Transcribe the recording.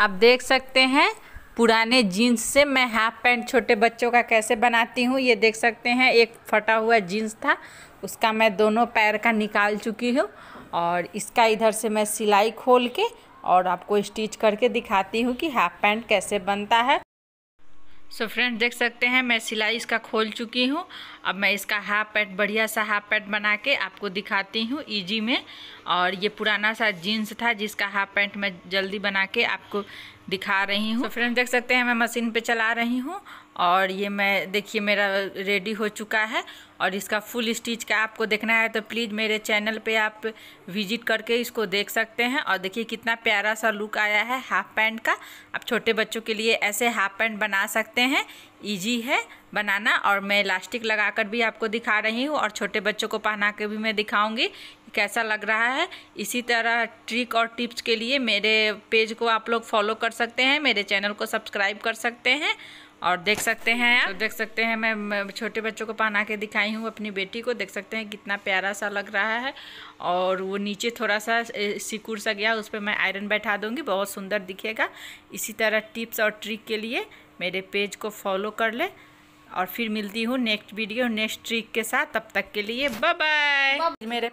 आप देख सकते हैं पुराने जीन्स से मैं हाफ पैंट छोटे बच्चों का कैसे बनाती हूँ ये देख सकते हैं एक फटा हुआ जीन्स था उसका मैं दोनों पैर का निकाल चुकी हूँ और इसका इधर से मैं सिलाई खोल के और आपको स्टिच करके दिखाती हूँ कि हाफ पैंट कैसे बनता है सो so फ्रेंड्स देख सकते हैं मैं सिलाई इसका खोल चुकी हूँ अब मैं इसका हाफ पैंट बढ़िया सा हाफ पैंट बना के आपको दिखाती हूँ इजी में और ये पुराना सा जीन्स था जिसका हाफ पैंट मैं जल्दी बना के आपको दिखा रही हूँ so फ्रेंड्स देख सकते हैं मैं मशीन पे चला रही हूँ और ये मैं देखिए मेरा रेडी हो चुका है और इसका फुल स्टिच का आपको देखना है तो प्लीज़ मेरे चैनल पे आप विजिट करके इसको देख सकते हैं और देखिए कितना प्यारा सा लुक आया है हाफ पैंट का आप छोटे बच्चों के लिए ऐसे हाफ पैंट बना सकते हैं इजी है बनाना और मैं इलास्टिक लगाकर भी आपको दिखा रही हूँ और छोटे बच्चों को पहना के भी मैं दिखाऊँगी कैसा लग रहा है इसी तरह ट्रिक और टिप्स के लिए मेरे पेज को आप लोग फॉलो कर सकते हैं मेरे चैनल को सब्सक्राइब कर सकते हैं और देख सकते हैं तो देख सकते हैं मैं छोटे बच्चों को पहना के दिखाई हूँ अपनी बेटी को देख सकते हैं कितना प्यारा सा लग रहा है और वो नीचे थोड़ा सा सिकुड़ सा गया उस पर मैं आयरन बैठा दूँगी बहुत सुंदर दिखेगा इसी तरह टिप्स और ट्रिक के लिए मेरे पेज को फॉलो कर ले और फिर मिलती हूँ नेक्स्ट वीडियो नेक्स्ट ट्रिक के साथ तब तक के लिए बाय बाय मेरे